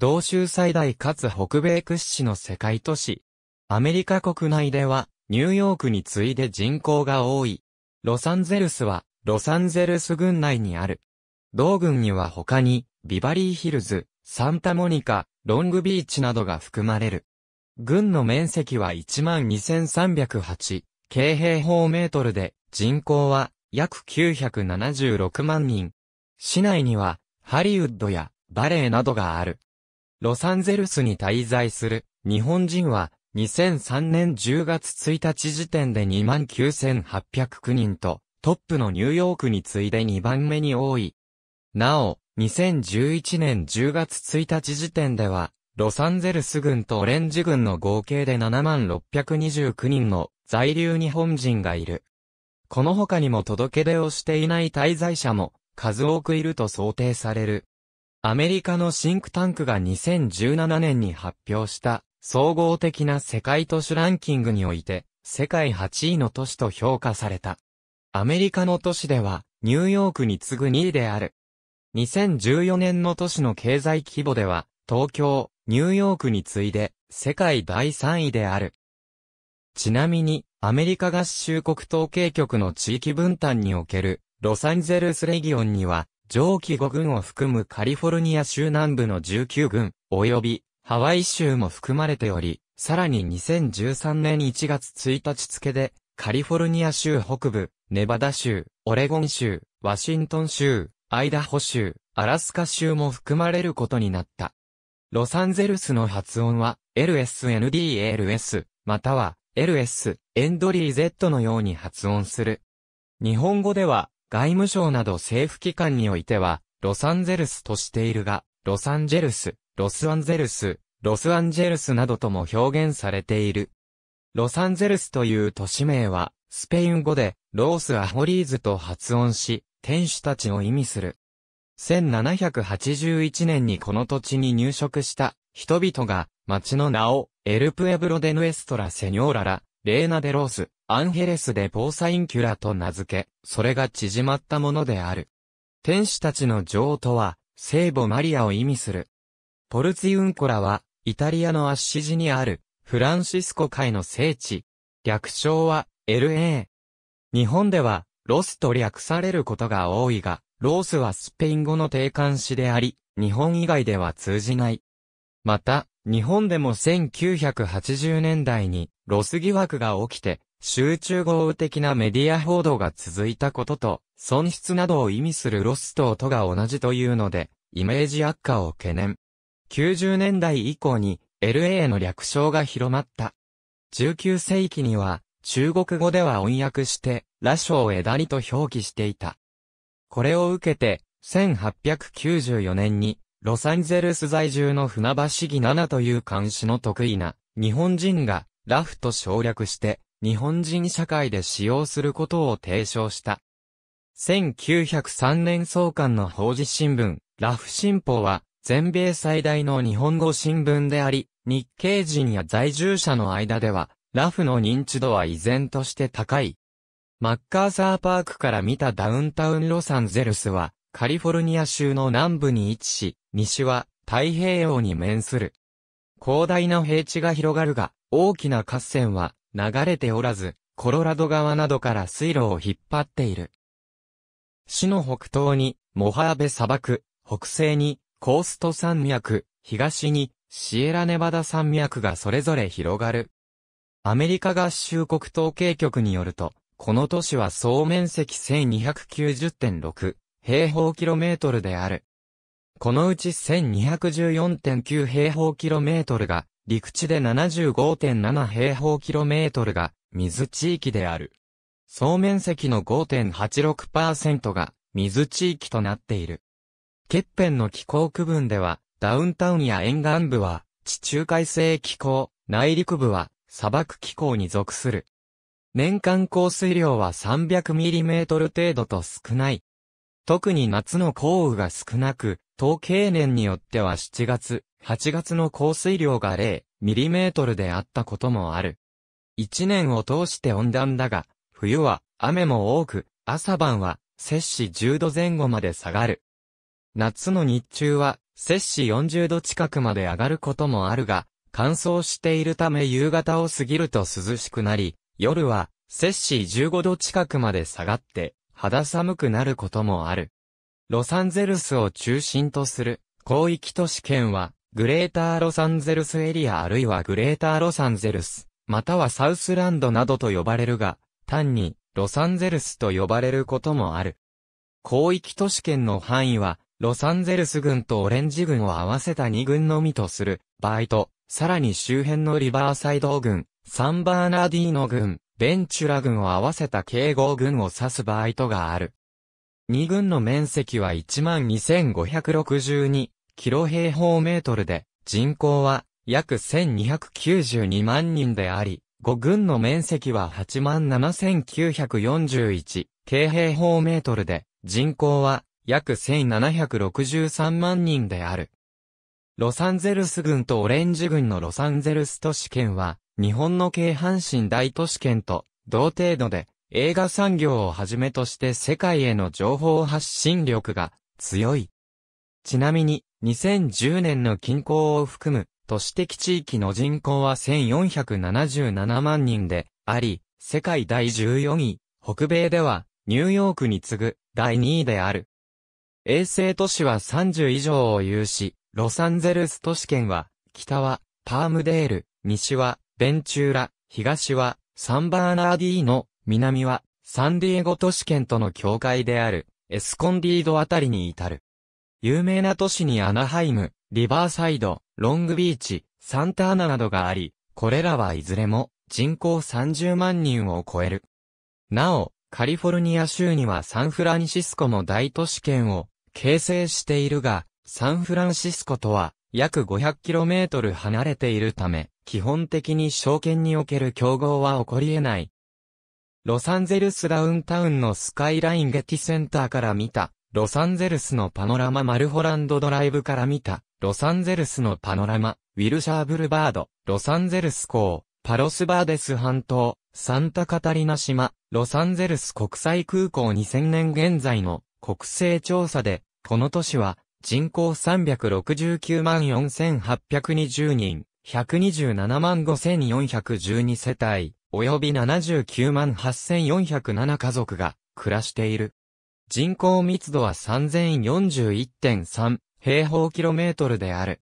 同州最大かつ北米屈指の世界都市。アメリカ国内では、ニューヨークに次いで人口が多い。ロサンゼルスは、ロサンゼルス郡内にある。同郡には他に、ビバリーヒルズ、サンタモニカ、ロングビーチなどが含まれる。郡の面積は12,308平方メートルで、人口は約976万人。市内には、ハリウッドやバレエなどがある。ロサンゼルスに滞在する日本人は2003年10月1日時点で29,809人とトップのニューヨークに次いで2番目に多い。なお、2011年10月1日時点ではロサンゼルス軍とオレンジ軍の合計で7629人の在留日本人がいる。この他にも届け出をしていない滞在者も数多くいると想定される。アメリカのシンクタンクが2017年に発表した総合的な世界都市ランキングにおいて世界8位の都市と評価された。アメリカの都市ではニューヨークに次ぐ2位である。2014年の都市の経済規模では東京、ニューヨークに次いで世界第3位である。ちなみにアメリカ合衆国統計局の地域分担におけるロサンゼルスレギオンには上記5軍を含むカリフォルニア州南部の19軍、及びハワイ州も含まれており、さらに2013年1月1日付で、カリフォルニア州北部、ネバダ州、オレゴン州、ワシントン州、アイダホ州、アラスカ州も含まれることになった。ロサンゼルスの発音は、LSNDLS、または、LS、エンドリー Z のように発音する。日本語では、外務省など政府機関においては、ロサンゼルスとしているが、ロサンジェルス、ロスアンゼルス、ロスアンジェルスなどとも表現されている。ロサンゼルスという都市名は、スペイン語で、ロース・アホリーズと発音し、天使たちを意味する。1781年にこの土地に入植した人々が、町の名を、エルプエブロデヌエストラ・セニョーララ、レーナ・デ・ロース、アンヘレスでポーサインキュラと名付け、それが縮まったものである。天使たちの女王とは、聖母マリアを意味する。ポルツィウンコラは、イタリアのアッシジにある、フランシスコ会の聖地。略称は、LA。日本では、ロスと略されることが多いが、ロースはスペイン語の定冠詞であり、日本以外では通じない。また、日本でも1980年代に、ロス疑惑が起きて、集中豪雨的なメディア報道が続いたことと、損失などを意味するロスと音が同じというので、イメージ悪化を懸念。90年代以降に LA の略称が広まった。19世紀には、中国語では音訳して、ラョ章を枝リと表記していた。これを受けて、1894年に、ロサンゼルス在住の船橋義七という監視の得意な、日本人が、ラフと省略して、日本人社会で使用することを提唱した。1903年創刊の法事新聞、ラフ新報は、全米最大の日本語新聞であり、日系人や在住者の間では、ラフの認知度は依然として高い。マッカーサーパークから見たダウンタウンロサンゼルスは、カリフォルニア州の南部に位置し、西は太平洋に面する。広大な平地が広がるが、大きな河川は流れておらず、コロラド川などから水路を引っ張っている。市の北東に、モハーベ砂漠、北西に、コースト山脈、東に、シエラネバダ山脈がそれぞれ広がる。アメリカ合衆国統計局によると、この都市は総面積1290.6平方キロメートルである。このうち1214.9平方キロメートルが陸地で75.7平方キロメートルが水地域である。総面積の5.86%が水地域となっている。欠片の気候区分では、ダウンタウンや沿岸部は地中海性気候、内陸部は砂漠気候に属する。年間降水量は3 0 0トル程度と少ない。特に夏の降雨が少なく、統計年によっては7月、8月の降水量が0ミリメートルであったこともある。1年を通して温暖だが、冬は雨も多く、朝晩は摂氏10度前後まで下がる。夏の日中は摂氏40度近くまで上がることもあるが、乾燥しているため夕方を過ぎると涼しくなり、夜は摂氏15度近くまで下がって、肌寒くなることもある。ロサンゼルスを中心とする広域都市圏はグレーターロサンゼルスエリアあるいはグレーターロサンゼルス、またはサウスランドなどと呼ばれるが、単にロサンゼルスと呼ばれることもある。広域都市圏の範囲は、ロサンゼルス軍とオレンジ軍を合わせた2軍のみとする、場合と、さらに周辺のリバーサイド軍、サンバーナーディーノ軍、ベンチュラ軍を合わせた警護軍を指す場合とがある。2軍の面積は12,562キロ平方メートルで、人口は約1292万人であり、5軍の面積は87,941万京平方メートルで、人口は約1763万人である。ロサンゼルス郡とオレンジ郡のロサンゼルス都市圏は、日本の京阪神大都市圏と同程度で、映画産業をはじめとして世界への情報発信力が強い。ちなみに、2010年の近郊を含む、都市的地域の人口は1477万人で、あり、世界第14位、北米では、ニューヨークに次ぐ、第2位である。衛星都市は30以上を有し、ロサンゼルス都市圏は、北は、パームデール、西は、ベンチューラ、東は、サンバーナーディーノ、南は、サンディエゴ都市圏との境界である、エスコンディードあたりに至る。有名な都市にアナハイム、リバーサイド、ロングビーチ、サンターナなどがあり、これらはいずれも人口30万人を超える。なお、カリフォルニア州にはサンフランシスコも大都市圏を形成しているが、サンフランシスコとは約 500km 離れているため、基本的に証券における競合は起こり得ない。ロサンゼルスダウンタウンのスカイラインゲティセンターから見たロサンゼルスのパノラママルホランドドライブから見た、ロサンゼルスのパノラマ、ウィルシャーブルバード、ロサンゼルス港、パロスバーデス半島、サンタカタリナ島、ロサンゼルス国際空港2000年現在の国勢調査で、この都市は人口369万4820人、127万5412世帯、及び79万8407家族が暮らしている。人口密度は3041.3平方キロメートルである。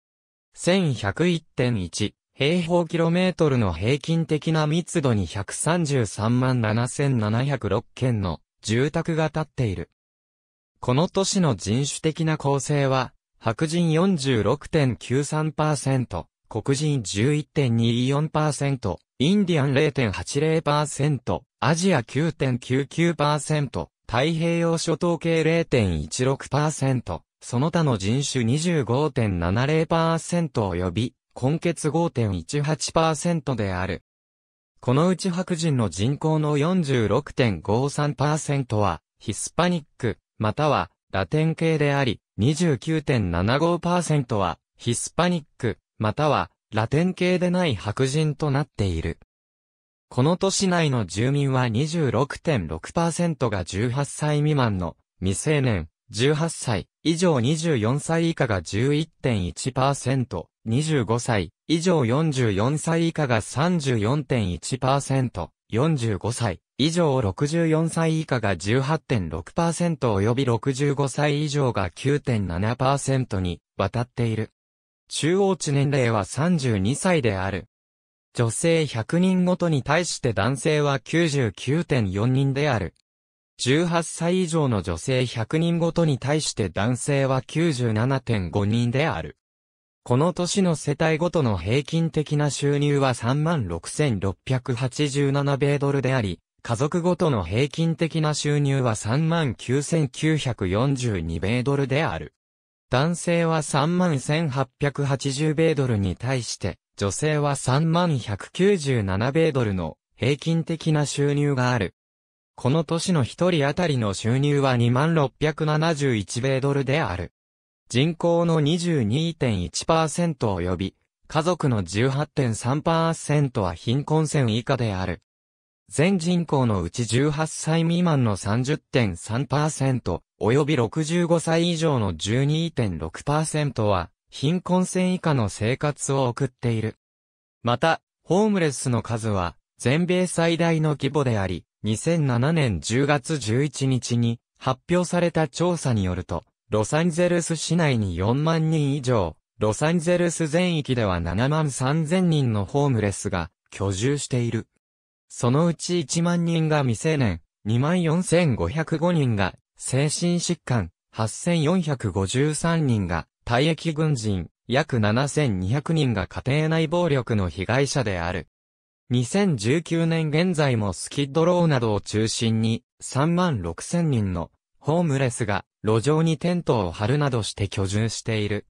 1101.1平方キロメートルの平均的な密度に133万7706件の住宅が建っている。この都市の人種的な構成は、白人46.93%、黒人11.24%、インディアン0.80%、アジア9.99%、太平洋諸島系0.16%、その他の人種25.70%及び、根血5.18%である。このうち白人の人口の46.53%は、ヒスパニック、または、ラテン系であり、29.75%は、ヒスパニック、または、ラテン系でない白人となっている。この都市内の住民は26.6%が18歳未満の未成年、18歳以上24歳以下が11.1%、25歳以上44歳以下が34.1%、45歳以上64歳以下が18.6%及び65歳以上が9.7%にわたっている。中央値年齢は32歳である。女性100人ごとに対して男性は99.4人である。18歳以上の女性100人ごとに対して男性は97.5人である。この年の世帯ごとの平均的な収入は36,687米ドルであり、家族ごとの平均的な収入は39,942米ドルである。男性は31,880米ドルに対して、女性は3197米ドルの平均的な収入がある。この年の一人当たりの収入は2671米ドルである。人口の22.1%及び、家族の18.3%は貧困線以下である。全人口のうち18歳未満の30.3%、及び65歳以上の12.6%は、貧困線以下の生活を送っている。また、ホームレスの数は、全米最大の規模であり、2007年10月11日に発表された調査によると、ロサンゼルス市内に4万人以上、ロサンゼルス全域では7万3000人のホームレスが居住している。そのうち1万人が未成年、2万4505人が精神疾患、8453人が退役軍人、約7200人が家庭内暴力の被害者である。2019年現在もスキッドローなどを中心に3万6000人のホームレスが路上にテントを張るなどして居住している。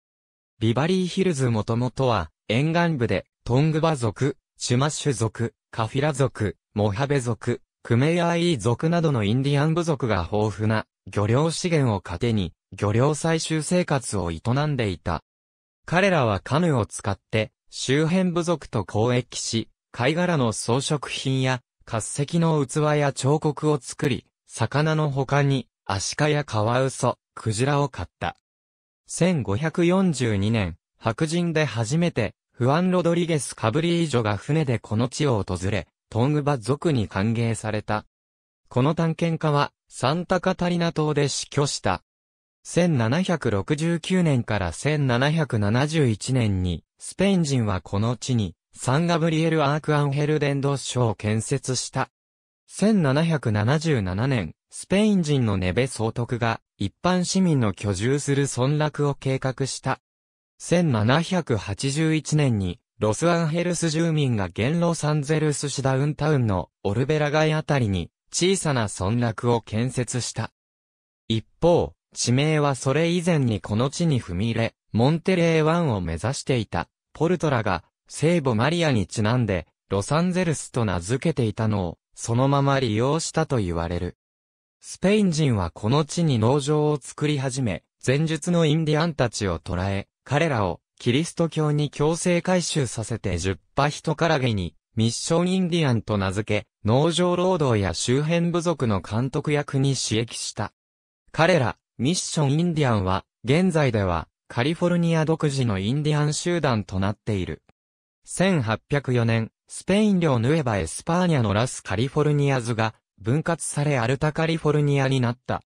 ビバリーヒルズもともとは沿岸部でトングバ族、シュマッシュ族、カフィラ族、モハベ族、クメヤーイ族などのインディアン部族が豊富な漁業資源を糧に漁業採集生活を営んでいた。彼らはカヌーを使って、周辺部族と交易し、貝殻の装飾品や、滑石の器や彫刻を作り、魚の他に、アシカやカワウソ、クジラを買った。1542年、白人で初めて、フアン・ロドリゲス・カブリージョが船でこの地を訪れ、トングバ族に歓迎された。この探検家は、サンタカタリナ島で死去した。1769年から1771年に、スペイン人はこの地に、サンガブリエル・アーク・アンヘル・デンドッショを建設した。1777年、スペイン人のネベ総督が、一般市民の居住する村落を計画した。1781年に、ロスアンヘルス住民が現ロサンゼルス市ダウンタウンのオルベラ街あたりに、小さな村落を建設した。一方、地名はそれ以前にこの地に踏み入れ、モンテレー湾を目指していた、ポルトラが、聖母マリアにちなんで、ロサンゼルスと名付けていたのを、そのまま利用したと言われる。スペイン人はこの地に農場を作り始め、前述のインディアンたちを捕らえ、彼らをキリスト教に強制改収させて十0一人からげに、ミッションインディアンと名付け、農場労働や周辺部族の監督役に刺激した。彼ら、ミッションインディアンは、現在では、カリフォルニア独自のインディアン集団となっている。1804年、スペイン領ヌエバ・エスパーニャのラス・カリフォルニアズが、分割されアルタ・カリフォルニアになった。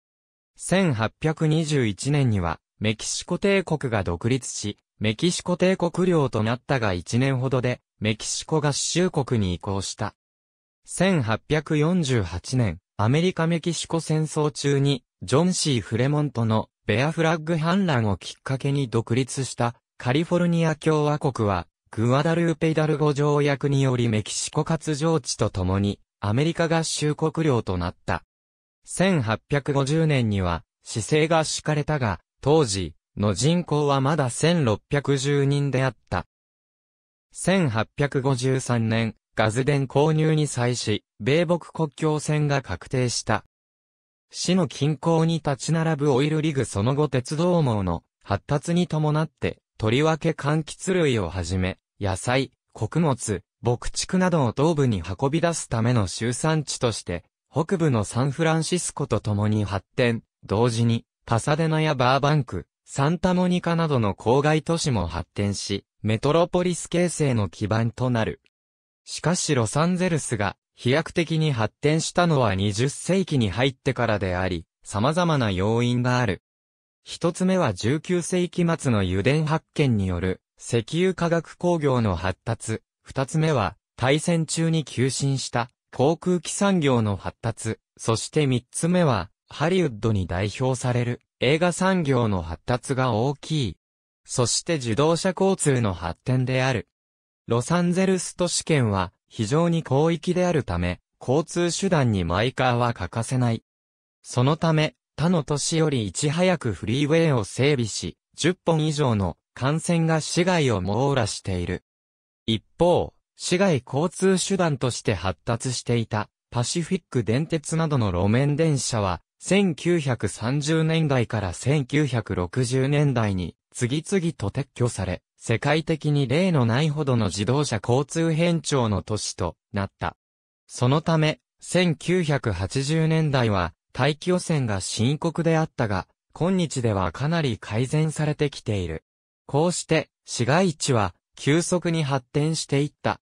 1821年には、メキシコ帝国が独立し、メキシコ帝国領となったが1年ほどで、メキシコ合衆国に移行した。1848年、アメリカ・メキシコ戦争中に、ジョン・シー・フレモントのベアフラッグ反乱をきっかけに独立したカリフォルニア共和国は、グアダルーペ・イダルゴ条約によりメキシコ活動地とともに、アメリカ合衆国領となった。1850年には、姿勢が敷かれたが、当時、の人口はまだ1610人であった。1853年、ガズデン購入に際し、米北国境線が確定した。市の近郊に立ち並ぶオイルリグその後鉄道網の発達に伴って、とりわけ柑橘類をはじめ、野菜、穀物、牧畜などを東部に運び出すための集産地として、北部のサンフランシスコと共に発展、同時に、パサデナやバーバンク、サンタモニカなどの郊外都市も発展し、メトロポリス形成の基盤となる。しかしロサンゼルスが飛躍的に発展したのは20世紀に入ってからであり、様々な要因がある。一つ目は19世紀末の油田発見による石油化学工業の発達。二つ目は大戦中に急進した航空機産業の発達。そして三つ目はハリウッドに代表される映画産業の発達が大きい。そして自動車交通の発展である。ロサンゼルス都市圏は非常に広域であるため、交通手段にマイカーは欠かせない。そのため、他の都市よりいち早くフリーウェイを整備し、10本以上の幹線が市街を網羅している。一方、市街交通手段として発達していたパシフィック電鉄などの路面電車は1930年代から1960年代に次々と撤去され、世界的に例のないほどの自動車交通変調の都市となった。そのため、1980年代は大気汚染が深刻であったが、今日ではかなり改善されてきている。こうして市街地は急速に発展していった。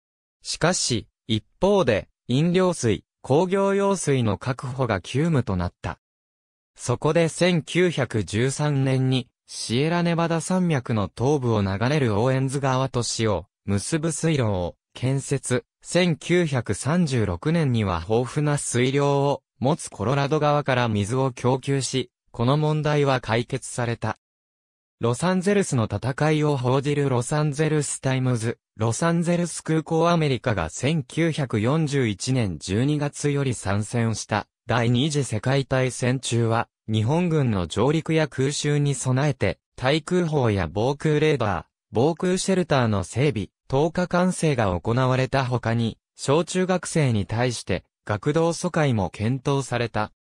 しかし、一方で飲料水、工業用水の確保が急務となった。そこで1913年にシエラネバダ山脈の東部を流れるオーエンズ川と市を結ぶ水路を建設。1936年には豊富な水量を持つコロラド川から水を供給し、この問題は解決された。ロサンゼルスの戦いを報じるロサンゼルスタイムズ、ロサンゼルス空港アメリカが1941年12月より参戦した第二次世界大戦中は日本軍の上陸や空襲に備えて、対空砲や防空レーダー、防空シェルターの整備、投下管制が行われた他に、小中学生に対して、学童疎開も検討された。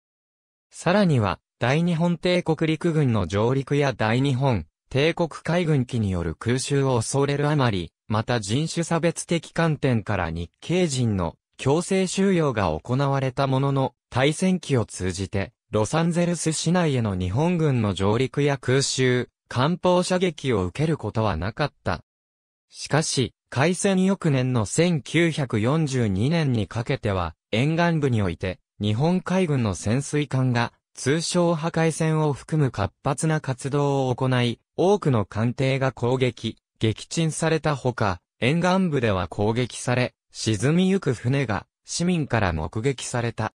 さらには、大日本帝国陸軍の上陸や大日本、帝国海軍機による空襲を恐れるあまり、また人種差別的観点から日系人の強制収容が行われたものの、対戦機を通じて、ロサンゼルス市内への日本軍の上陸や空襲、艦砲射撃を受けることはなかった。しかし、海戦翌年の1942年にかけては、沿岸部において、日本海軍の潜水艦が、通称破壊戦を含む活発な活動を行い、多くの艦艇が攻撃、撃沈されたほか、沿岸部では攻撃され、沈みゆく船が、市民から目撃された。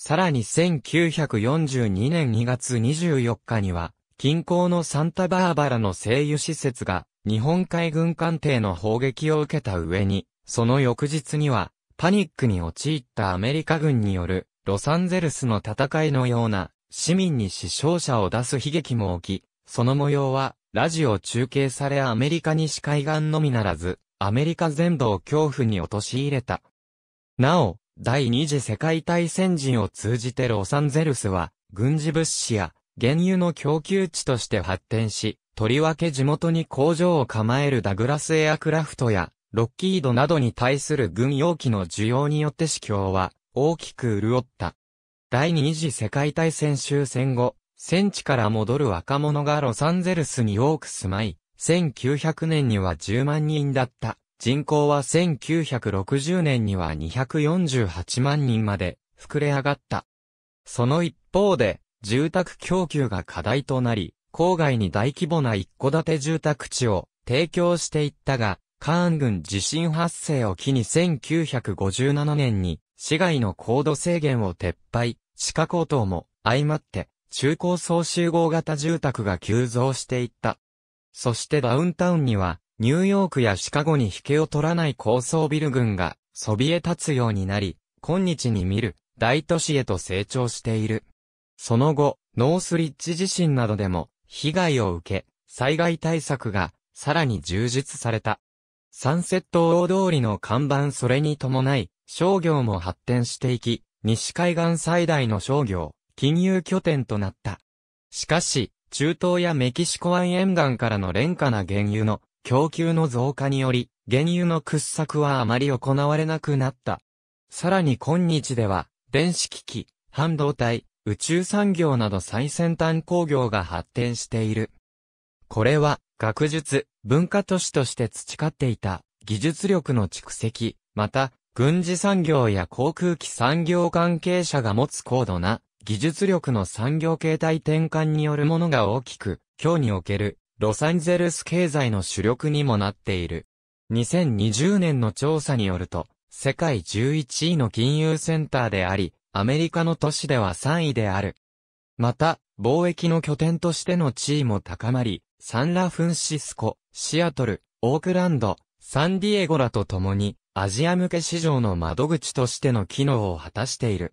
さらに1942年2月24日には、近郊のサンタバーバラの製油施設が、日本海軍艦艇の砲撃を受けた上に、その翌日には、パニックに陥ったアメリカ軍による、ロサンゼルスの戦いのような、市民に死傷者を出す悲劇も起き、その模様は、ラジオ中継されアメリカ西海岸のみならず、アメリカ全土を恐怖に陥れた。なお、第二次世界大戦時を通じてロサンゼルスは、軍事物資や原油の供給地として発展し、とりわけ地元に工場を構えるダグラスエアクラフトや、ロッキードなどに対する軍用機の需要によって市況は大きく潤った。第二次世界大戦終戦後、戦地から戻る若者がロサンゼルスに多く住まい、1900年には10万人だった。人口は1960年には248万人まで膨れ上がった。その一方で、住宅供給が課題となり、郊外に大規模な一戸建て住宅地を提供していったが、カーン軍地震発生を機に1957年に市外の高度制限を撤廃、地下高騰も相まって中高層集合型住宅が急増していった。そしてダウンタウンにはニューヨークやシカゴに引けを取らない高層ビル群が、そびえ立つようになり、今日に見る、大都市へと成長している。その後、ノースリッジ地震などでも、被害を受け、災害対策が、さらに充実された。サンセット大通りの看板それに伴い、商業も発展していき、西海岸最大の商業、金融拠点となった。しかし、中東やメキシコ湾沿岸からの廉価な原油の供給の増加により、原油の掘削はあまり行われなくなった。さらに今日では、電子機器、半導体、宇宙産業など最先端工業が発展している。これは、学術、文化都市として培っていた、技術力の蓄積、また、軍事産業や航空機産業関係者が持つ高度な技術力の産業形態転換によるものが大きく、今日におけるロサンゼルス経済の主力にもなっている。2020年の調査によると、世界11位の金融センターであり、アメリカの都市では3位である。また、貿易の拠点としての地位も高まり、サンラフンシスコ、シアトル、オークランド、サンディエゴらと共に、アジア向け市場の窓口としての機能を果たしている。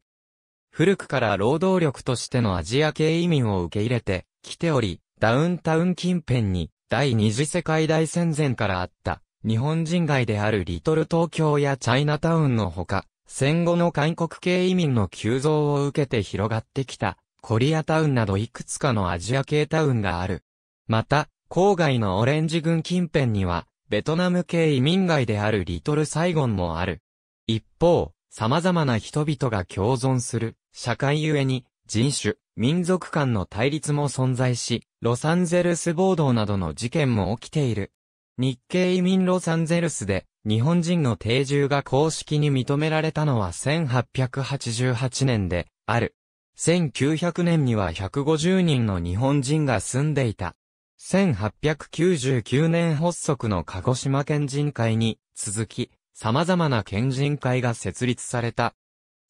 古くから労働力としてのアジア系移民を受け入れてきており、ダウンタウン近辺に第二次世界大戦前からあった日本人街であるリトル東京やチャイナタウンのほか、戦後の韓国系移民の急増を受けて広がってきたコリアタウンなどいくつかのアジア系タウンがある。また、郊外のオレンジ軍近辺には、ベトナム系移民街であるリトルサイゴンもある。一方、様々な人々が共存する社会ゆえに、人種、民族間の対立も存在し、ロサンゼルス暴動などの事件も起きている。日系移民ロサンゼルスで日本人の定住が公式に認められたのは1888年である。1900年には150人の日本人が住んでいた。1899年発足の鹿児島県人会に続き、様々な県人会が設立された。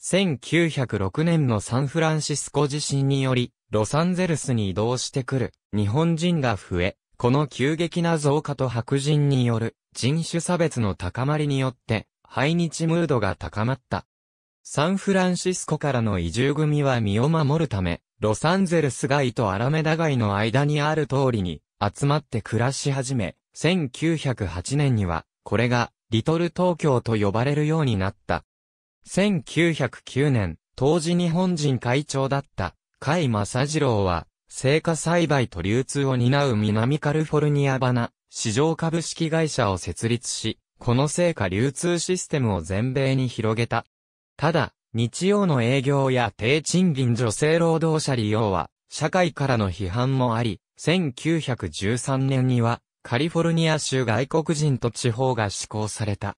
1906年のサンフランシスコ地震により、ロサンゼルスに移動してくる日本人が増え、この急激な増加と白人による人種差別の高まりによって、排日ムードが高まった。サンフランシスコからの移住組は身を守るため、ロサンゼルス街とアラメダ街の間にある通りに集まって暮らし始め、1908年には、これがリトル東京と呼ばれるようになった。1909年、当時日本人会長だった、甲斐正次郎は、成果栽培と流通を担う南カルフォルニア花、市場株式会社を設立し、この成果流通システムを全米に広げた。ただ、日曜の営業や低賃金女性労働者利用は、社会からの批判もあり、1913年には、カリフォルニア州外国人と地方が施行された。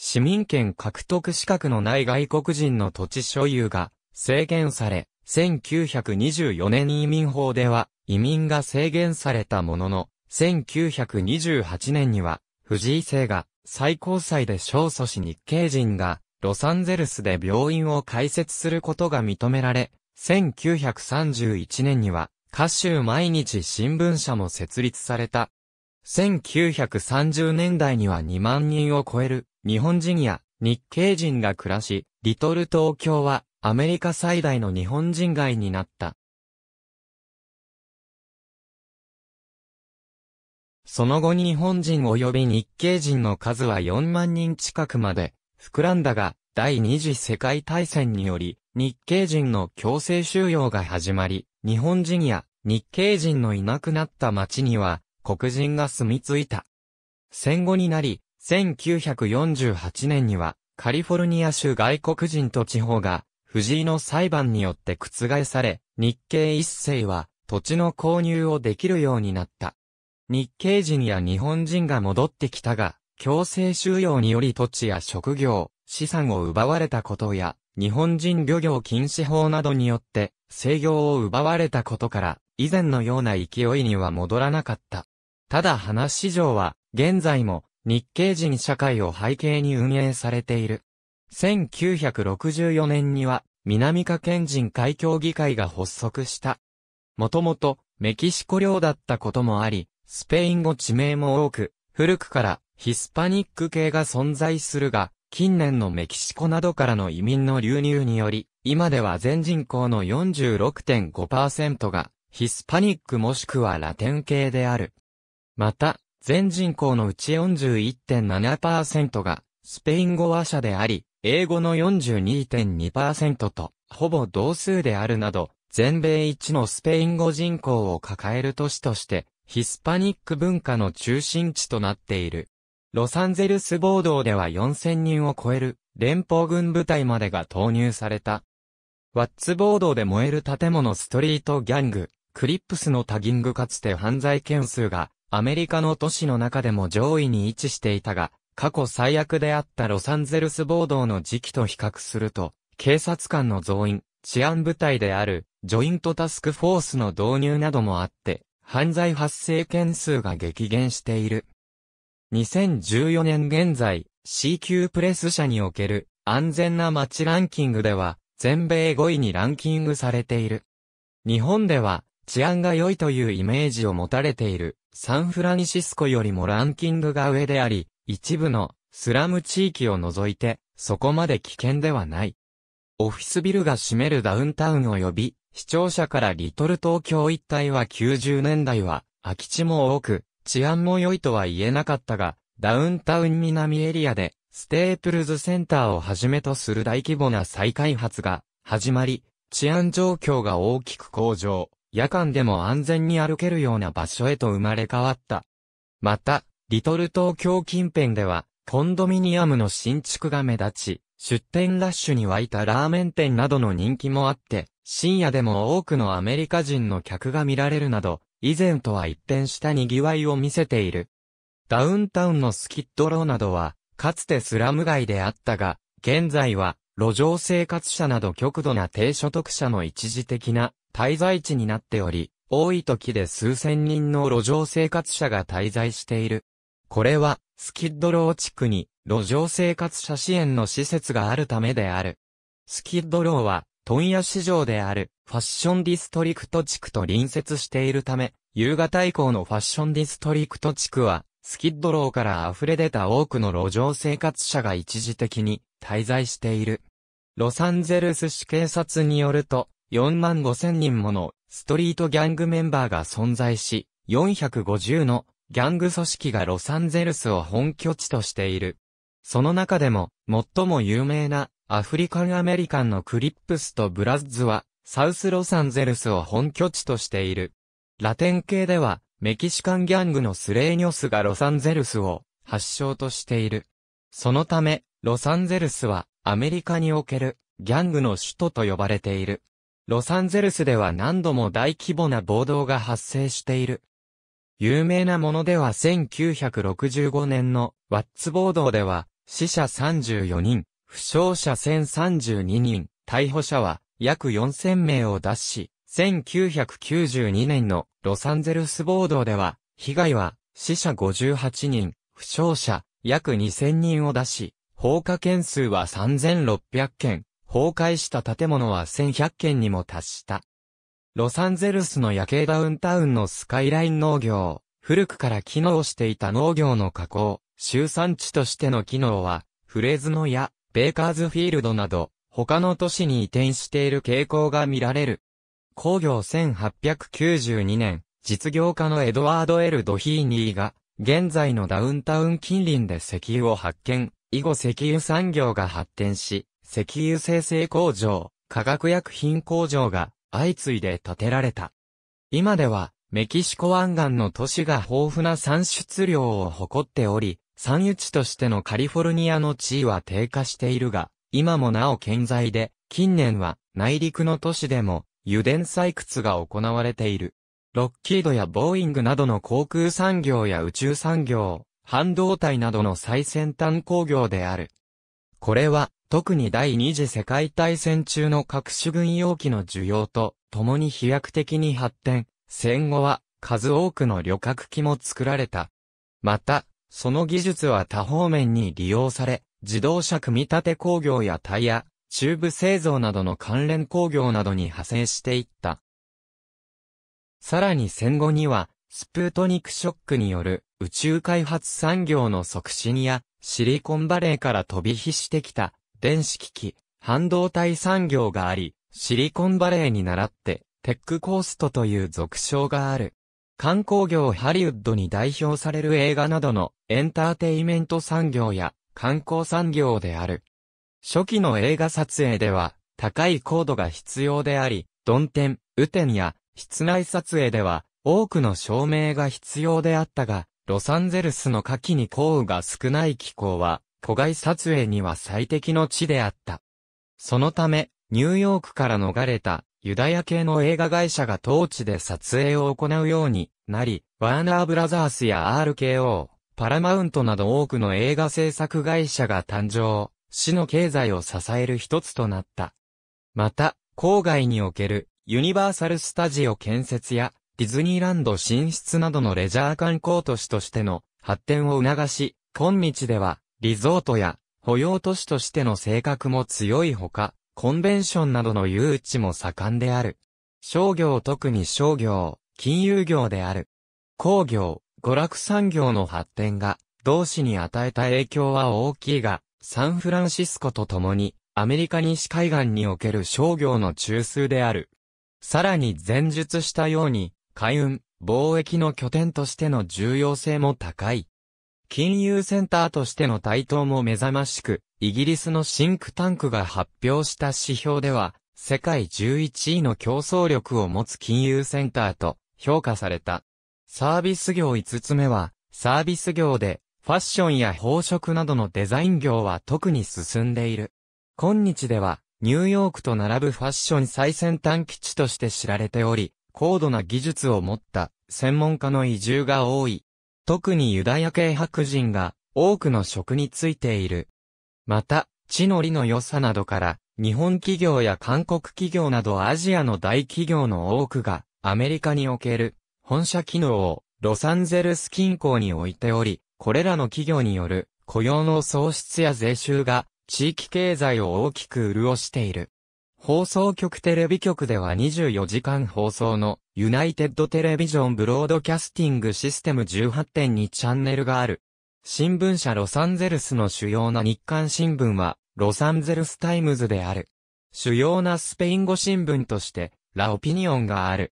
市民権獲得資格のない外国人の土地所有が制限され、1924年移民法では移民が制限されたものの、1928年には藤井生が最高裁で勝訴し日系人がロサンゼルスで病院を開設することが認められ、1931年には、歌手毎日新聞社も設立された。1930年代には2万人を超える日本人や日系人が暮らし、リトル東京はアメリカ最大の日本人街になった。その後日本人及び日系人の数は4万人近くまで膨らんだが、第二次世界大戦により、日系人の強制収容が始まり、日本人や日系人のいなくなった町には、黒人が住み着いた。戦後になり、1948年には、カリフォルニア州外国人と地方が、藤井の裁判によって覆され、日系一世は土地の購入をできるようになった。日系人や日本人が戻ってきたが、強制収容により土地や職業、資産を奪われたことや、日本人漁業禁止法などによって、制御を奪われたことから、以前のような勢いには戻らなかった。ただ話市場は、現在も日系人社会を背景に運営されている。1964年には、南加県人海峡議会が発足した。もともと、メキシコ領だったこともあり、スペイン語地名も多く、古くからヒスパニック系が存在するが、近年のメキシコなどからの移民の流入により、今では全人口の46.5%がヒスパニックもしくはラテン系である。また、全人口のうち41.7%が、スペイン語話者であり、英語の42.2%と、ほぼ同数であるなど、全米一のスペイン語人口を抱える都市として、ヒスパニック文化の中心地となっている。ロサンゼルス暴動では4000人を超える連邦軍部隊までが投入された。ワッツ暴動で燃える建物ストリートギャング、クリップスのタギングかつて犯罪件数がアメリカの都市の中でも上位に位置していたが、過去最悪であったロサンゼルス暴動の時期と比較すると、警察官の増員、治安部隊である、ジョイントタスクフォースの導入などもあって、犯罪発生件数が激減している。2014年現在、C q プレス社における安全な街ランキングでは、全米5位にランキングされている。日本では、治安が良いというイメージを持たれているサンフランシスコよりもランキングが上であり、一部のスラム地域を除いて、そこまで危険ではない。オフィスビルが占めるダウンタウン及び、視聴者からリトル東京一帯は90年代は、空き地も多く、治安も良いとは言えなかったが、ダウンタウン南エリアで、ステープルズセンターをはじめとする大規模な再開発が始まり、治安状況が大きく向上。夜間でも安全に歩けるような場所へと生まれ変わった。また、リトル東京近辺では、コンドミニアムの新築が目立ち、出店ラッシュに湧いたラーメン店などの人気もあって、深夜でも多くのアメリカ人の客が見られるなど、以前とは一転した賑わいを見せている。ダウンタウンのスキッドローなどは、かつてスラム街であったが、現在は、路上生活者など極度な低所得者の一時的な滞在地になっており、多い時で数千人の路上生活者が滞在している。これは、スキッドロー地区に路上生活者支援の施設があるためである。スキッドローは、問屋市場であるファッションディストリクト地区と隣接しているため、夕方以降のファッションディストリクト地区は、スキッドローから溢れ出た多くの路上生活者が一時的に滞在している。ロサンゼルス市警察によると、4万5千人ものストリートギャングメンバーが存在し、450のギャング組織がロサンゼルスを本拠地としている。その中でも、最も有名なアフリカンアメリカンのクリップスとブラッズは、サウスロサンゼルスを本拠地としている。ラテン系では、メキシカンギャングのスレーニョスがロサンゼルスを発祥としている。そのため、ロサンゼルスはアメリカにおけるギャングの首都と呼ばれている。ロサンゼルスでは何度も大規模な暴動が発生している。有名なものでは1965年のワッツ暴動では死者34人、負傷者1032人、逮捕者は約4000名を出し、1992年のロサンゼルス暴動では被害は死者58人、負傷者約2000人を出し、放火件数は3600件、崩壊した建物は1100件にも達した。ロサンゼルスの夜景ダウンタウンのスカイライン農業、古くから機能していた農業の加工、集産地としての機能は、フレズノやベーカーズフィールドなど、他の都市に移転している傾向が見られる。工業1892年、実業家のエドワード・エル・ドヒーニーが、現在のダウンタウン近隣で石油を発見、以後石油産業が発展し、石油生成工場、化学薬品工場が相次いで建てられた。今では、メキシコ湾岸の都市が豊富な産出量を誇っており、産油地としてのカリフォルニアの地位は低下しているが、今もなお健在で、近年は内陸の都市でも油田採掘が行われている。ロッキードやボーイングなどの航空産業や宇宙産業、半導体などの最先端工業であるこれは、特に第二次世界大戦中の各種軍用機の需要と、共に飛躍的に発展、戦後は、数多くの旅客機も作られた。また、その技術は多方面に利用され、自動車組み立て工業やタイヤ、チューブ製造などの関連工業などに派生していった。さらに戦後には、スプートニクショックによる宇宙開発産業の促進やシリコンバレーから飛び火してきた、電子機器、半導体産業があり、シリコンバレーに倣って、テックコーストという俗称がある。観光業ハリウッドに代表される映画などのエンターテイメント産業や観光産業である。初期の映画撮影では高い高度が必要であり、鈍天、雨天や室内撮影では多くの照明が必要であったが、ロサンゼルスの夏季に降雨が少ない気候は、古外撮影には最適の地であった。そのため、ニューヨークから逃れたユダヤ系の映画会社が当地で撮影を行うようになり、ワーナーブラザースや RKO、パラマウントなど多くの映画制作会社が誕生、市の経済を支える一つとなった。また、郊外におけるユニバーサルスタジオ建設やディズニーランド進出などのレジャー観光都市としての発展を促し、今日では、リゾートや保養都市としての性格も強いほか、コンベンションなどの誘致も盛んである。商業特に商業、金融業である。工業、娯楽産業の発展が、同市に与えた影響は大きいが、サンフランシスコと共に、アメリカ西海岸における商業の中枢である。さらに前述したように、海運、貿易の拠点としての重要性も高い。金融センターとしての台頭も目覚ましく、イギリスのシンクタンクが発表した指標では、世界11位の競争力を持つ金融センターと評価された。サービス業5つ目は、サービス業で、ファッションや宝飾などのデザイン業は特に進んでいる。今日では、ニューヨークと並ぶファッション最先端基地として知られており、高度な技術を持った専門家の移住が多い。特にユダヤ系白人が多くの職に就いている。また、地の利の良さなどから、日本企業や韓国企業などアジアの大企業の多くがアメリカにおける本社機能をロサンゼルス近郊に置いており、これらの企業による雇用の創出や税収が地域経済を大きく潤している。放送局テレビ局では24時間放送のユナイテッドテレビジョンブロードキャスティングシステム18.2チャンネルがある。新聞社ロサンゼルスの主要な日刊新聞はロサンゼルスタイムズである。主要なスペイン語新聞としてラオピニオンがある。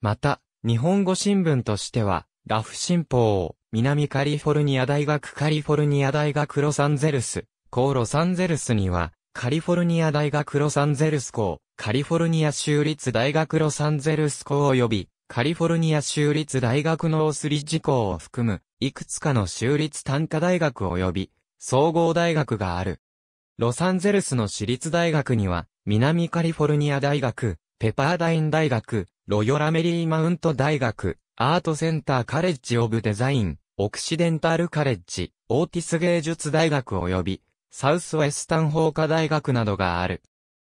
また、日本語新聞としてはラフ新報、南カリフォルニア大学カリフォルニア大学ロサンゼルス、高ロサンゼルスにはカリフォルニア大学ロサンゼルス校、カリフォルニア州立大学ロサンゼルス校及び、カリフォルニア州立大学ノースリッジ校を含む、いくつかの州立短科大学及び、総合大学がある。ロサンゼルスの私立大学には、南カリフォルニア大学、ペパーダイン大学、ロヨラメリーマウント大学、アートセンターカレッジオブデザイン、オクシデンタルカレッジ、オーティス芸術大学及び、サウスウェスタン法科大学などがある。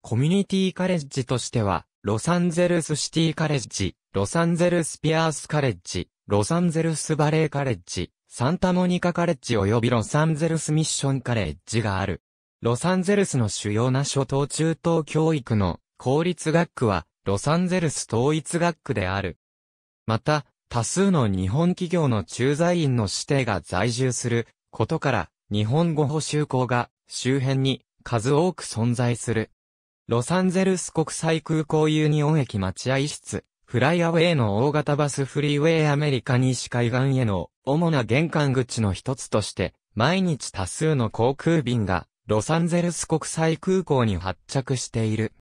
コミュニティカレッジとしては、ロサンゼルスシティカレッジ、ロサンゼルスピアースカレッジ、ロサンゼルスバレーカレッジ、サンタモニカカレッジ及びロサンゼルスミッションカレッジがある。ロサンゼルスの主要な初等中等教育の公立学区はロサンゼルス統一学区である。また、多数の日本企業の駐在員の指定が在住することから日本語補修校が周辺に数多く存在する。ロサンゼルス国際空港ユニオン駅待合室、フライアウェイの大型バスフリーウェイアメリカ西海岸への主な玄関口の一つとして、毎日多数の航空便がロサンゼルス国際空港に発着している。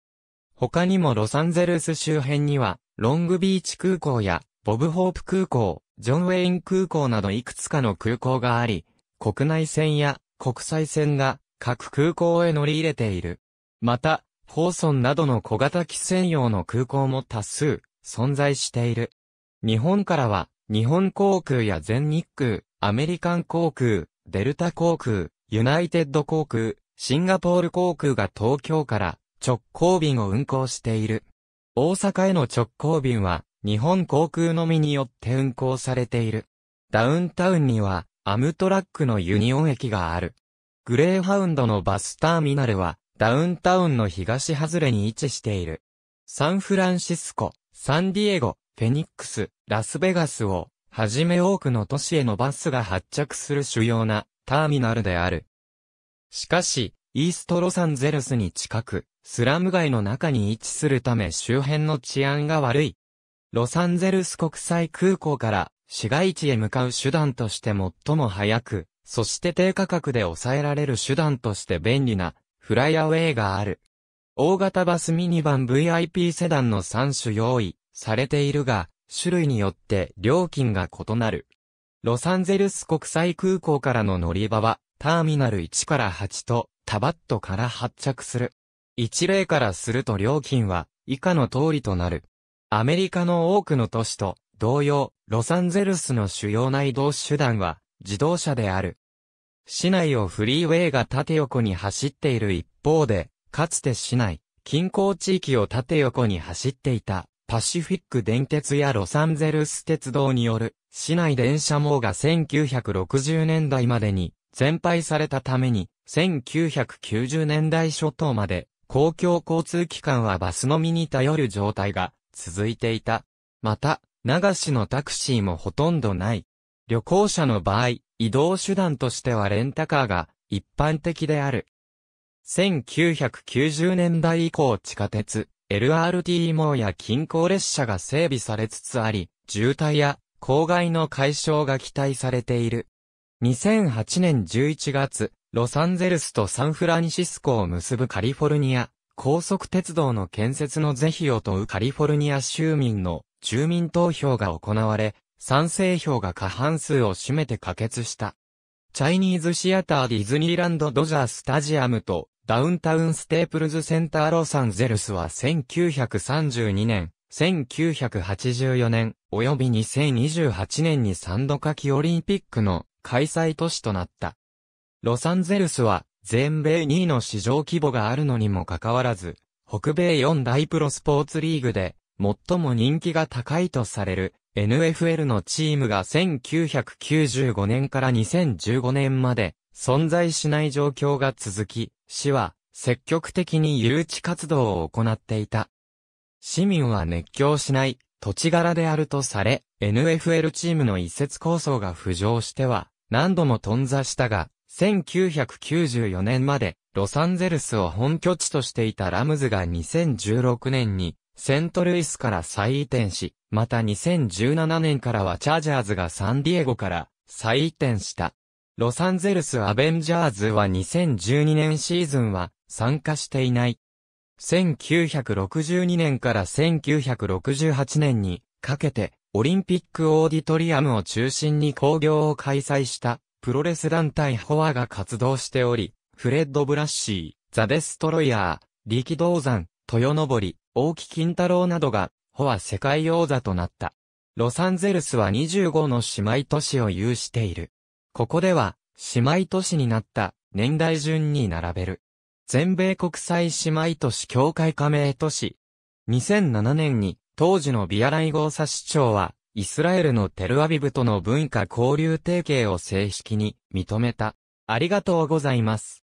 他にもロサンゼルス周辺には、ロングビーチ空港やボブホープ空港、ジョンウェイン空港などいくつかの空港があり、国内線や国際線が各空港へ乗り入れている。また、ホーソンなどの小型機専用の空港も多数存在している。日本からは日本航空や全日空、アメリカン航空、デルタ航空、ユナイテッド航空、シンガポール航空が東京から直行便を運航している。大阪への直行便は日本航空のみによって運航されている。ダウンタウンにはアムトラックのユニオン駅がある。グレーハウンドのバスターミナルは、ダウンタウンの東外れに位置している。サンフランシスコ、サンディエゴ、フェニックス、ラスベガスを、はじめ多くの都市へのバスが発着する主要なターミナルである。しかし、イーストロサンゼルスに近く、スラム街の中に位置するため周辺の治安が悪い。ロサンゼルス国際空港から市街地へ向かう手段として最も早く、そして低価格で抑えられる手段として便利な、フライアウェイがある。大型バスミニバン VIP セダンの3種用意されているが、種類によって料金が異なる。ロサンゼルス国際空港からの乗り場は、ターミナル1から8と、タバットから発着する。一例からすると料金は、以下の通りとなる。アメリカの多くの都市と同様、ロサンゼルスの主要な移動手段は自動車である。市内をフリーウェイが縦横に走っている一方で、かつて市内、近郊地域を縦横に走っていた、パシフィック電鉄やロサンゼルス鉄道による、市内電車網が1960年代までに全廃されたために、1990年代初頭まで、公共交通機関はバスのみに頼る状態が続いていた。また、流しのタクシーもほとんどない。旅行者の場合、移動手段としてはレンタカーが一般的である。1990年代以降地下鉄、LRT 網や近郊列車が整備されつつあり、渋滞や公害の解消が期待されている。2008年11月、ロサンゼルスとサンフランシスコを結ぶカリフォルニア、高速鉄道の建設の是非を問うカリフォルニア州民の住民投票が行われ、賛成票が過半数を占めて可決した。チャイニーズシアターディズニーランドドジャースタジアムとダウンタウンステープルズセンターロサンゼルスは1932年、1984年、及び2028年に3度夏季オリンピックの開催都市となった。ロサンゼルスは全米2位の市場規模があるのにもかかわらず、北米4大プロスポーツリーグで最も人気が高いとされる NFL のチームが1995年から2015年まで存在しない状況が続き、市は積極的に誘致活動を行っていた。市民は熱狂しない土地柄であるとされ、NFL チームの一節構想が浮上しては何度も頓挫したが、1994年までロサンゼルスを本拠地としていたラムズが2016年にセントルイスから再移転し、また2017年からはチャージャーズがサンディエゴから再移転した。ロサンゼルスアベンジャーズは2012年シーズンは参加していない。1962年から1968年にかけてオリンピックオーディトリアムを中心に興行を開催したプロレス団体フォアが活動しており、フレッド・ブラッシー、ザ・デストロイヤー、力道山、豊登、大木金太郎などが、ホア世界王座となった。ロサンゼルスは25の姉妹都市を有している。ここでは、姉妹都市になった年代順に並べる。全米国際姉妹都市協会加盟都市。2007年に、当時のビアライゴーサ市長は、イスラエルのテルアビブとの文化交流提携を正式に認めた。ありがとうございます。